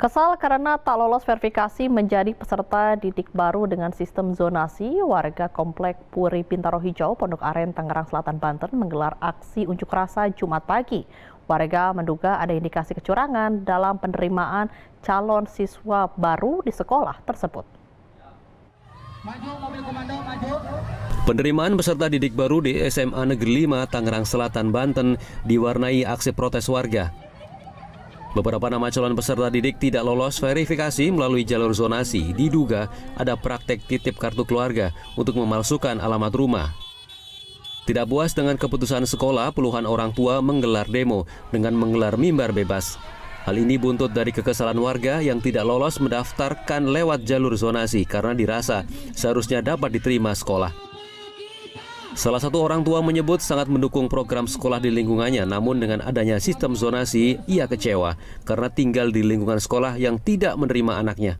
Kesal karena tak lolos verifikasi menjadi peserta didik baru dengan sistem zonasi, warga Komplek Puri Pintaro Hijau, Pondok Aren, Tangerang Selatan, Banten menggelar aksi unjuk rasa Jumat pagi. Warga menduga ada indikasi kecurangan dalam penerimaan calon siswa baru di sekolah tersebut. Maju, mobil komando, maju. Penerimaan peserta didik baru di SMA Negeri 5 Tangerang Selatan Banten diwarnai aksi protes warga. Beberapa nama calon peserta didik tidak lolos verifikasi melalui jalur zonasi diduga ada praktek titip kartu keluarga untuk memalsukan alamat rumah. Tidak puas dengan keputusan sekolah, puluhan orang tua menggelar demo dengan menggelar mimbar bebas. Hal ini buntut dari kekesalan warga yang tidak lolos mendaftarkan lewat jalur zonasi karena dirasa seharusnya dapat diterima sekolah. Salah satu orang tua menyebut sangat mendukung program sekolah di lingkungannya, namun dengan adanya sistem zonasi, ia kecewa karena tinggal di lingkungan sekolah yang tidak menerima anaknya.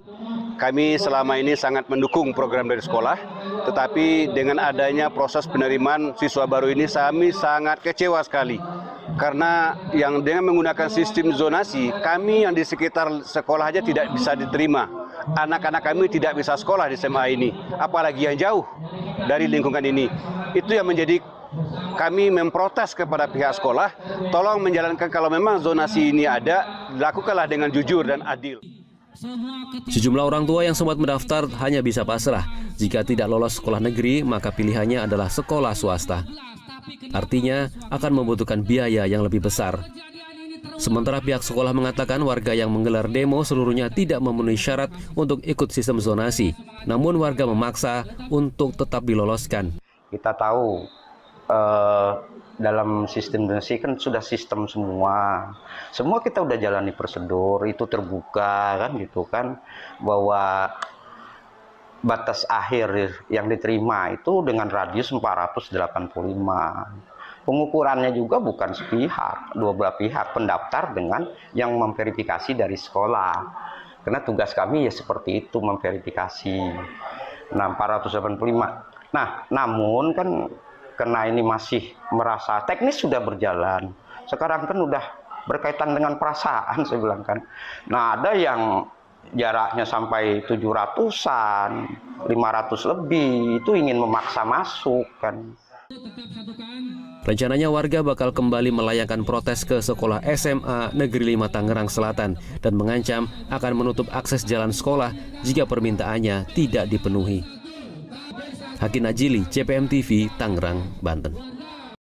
Kami selama ini sangat mendukung program dari sekolah, tetapi dengan adanya proses penerimaan siswa baru ini, kami sangat kecewa sekali. Karena yang dengan menggunakan sistem zonasi, kami yang di sekitar sekolah aja tidak bisa diterima anak-anak kami tidak bisa sekolah di SMA ini, apalagi yang jauh dari lingkungan ini. Itu yang menjadi kami memprotes kepada pihak sekolah, tolong menjalankan kalau memang zonasi ini ada, lakukanlah dengan jujur dan adil. Sejumlah orang tua yang sempat mendaftar hanya bisa pasrah. Jika tidak lolos sekolah negeri, maka pilihannya adalah sekolah swasta. Artinya, akan membutuhkan biaya yang lebih besar. Sementara pihak sekolah mengatakan warga yang menggelar demo seluruhnya tidak memenuhi syarat untuk ikut sistem zonasi. Namun warga memaksa untuk tetap diloloskan. Kita tahu eh, dalam sistem zonasi kan sudah sistem semua. Semua kita udah jalani prosedur, itu terbuka kan gitu kan. Bahwa batas akhir yang diterima itu dengan radius 485 pengukurannya juga bukan sepihak, dua belah pihak pendaftar dengan yang memverifikasi dari sekolah. Karena tugas kami ya seperti itu memverifikasi. 685. Nah, nah, namun kan karena ini masih merasa teknis sudah berjalan. Sekarang kan udah berkaitan dengan perasaan saya bilang kan. Nah, ada yang jaraknya sampai 700-an, 500 lebih itu ingin memaksa masuk kan. Rencananya warga bakal kembali melayangkan protes ke sekolah SMA Negeri 5 Tangerang Selatan dan mengancam akan menutup akses jalan sekolah jika permintaannya tidak dipenuhi. Hakim Najili, CPM TV, Tangerang, Banten.